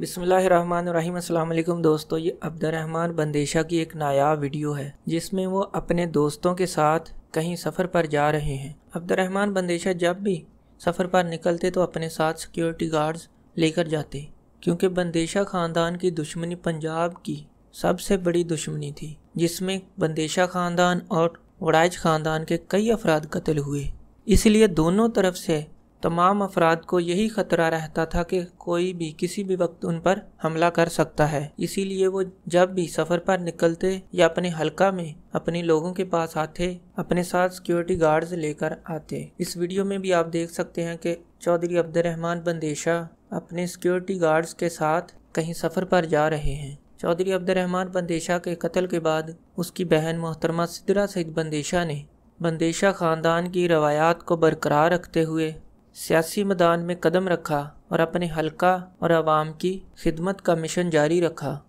बिसमीम् अल्लाम दोस्तों ये अब्दुलरहमान बंदेशा की एक नायाब वीडियो है जिसमें वो अपने दोस्तों के साथ कहीं सफ़र पर जा रहे हैं अब्दुलरहमान बंदेशा जब भी सफ़र पर निकलते तो अपने साथ सिक्योरिटी गार्ड्स लेकर जाते क्योंकि बंदेशा ख़ानदान की दुश्मनी पंजाब की सबसे बड़ी दुश्मनी थी जिसमें बंदेशा ख़ानदान और वड़ाइज ख़ानदान के कई अफराद कत्ल हुए इसलिए दोनों तरफ से तमाम अफराद को यही खतरा रहता था कि कोई भी किसी भी वक्त उन पर हमला कर सकता है इसीलिए वो जब भी सफ़र पर निकलते या अपने हलका में अपने लोगों के पास आते अपने साथ सिक्योरिटी गार्ड्स लेकर आते इस वीडियो में भी आप देख सकते हैं कि चौधरी अब्दुलरहमान बंदेशा अपने सिक्योरिटी गार्ड्स के साथ कहीं सफ़र पर जा रहे हैं चौधरी अब्दुलरहमान बंदेशा के कत्ल के बाद उसकी बहन मोहतरमा सिदरा सईद बंदेशा ने बंदेशा ख़ानदान की रवायात को बरकरार रखते हुए सियासी मैदान में कदम रखा और अपने हलका और आवाम की खिदमत का मिशन जारी रखा